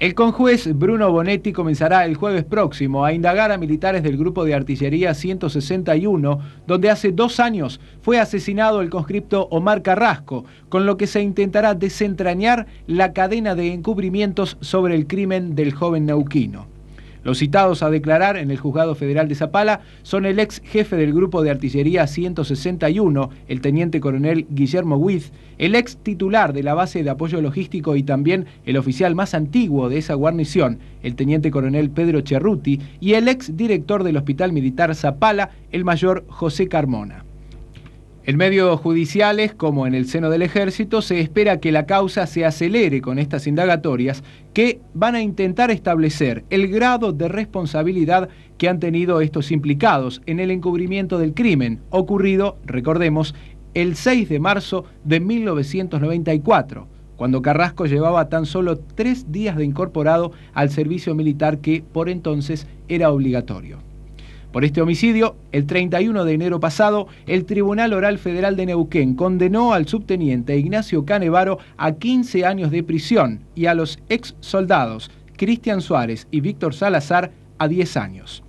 El conjuez Bruno Bonetti comenzará el jueves próximo a indagar a militares del grupo de artillería 161, donde hace dos años fue asesinado el conscripto Omar Carrasco, con lo que se intentará desentrañar la cadena de encubrimientos sobre el crimen del joven neuquino. Los citados a declarar en el juzgado federal de Zapala son el ex jefe del grupo de artillería 161, el teniente coronel Guillermo Wiz, el ex titular de la base de apoyo logístico y también el oficial más antiguo de esa guarnición, el teniente coronel Pedro Cerruti, y el ex director del Hospital Militar Zapala, el mayor José Carmona. En medios judiciales, como en el seno del ejército, se espera que la causa se acelere con estas indagatorias que van a intentar establecer el grado de responsabilidad que han tenido estos implicados en el encubrimiento del crimen ocurrido, recordemos, el 6 de marzo de 1994, cuando Carrasco llevaba tan solo tres días de incorporado al servicio militar que por entonces era obligatorio. Por este homicidio, el 31 de enero pasado, el Tribunal Oral Federal de Neuquén condenó al subteniente Ignacio Canevaro a 15 años de prisión y a los ex soldados Cristian Suárez y Víctor Salazar a 10 años.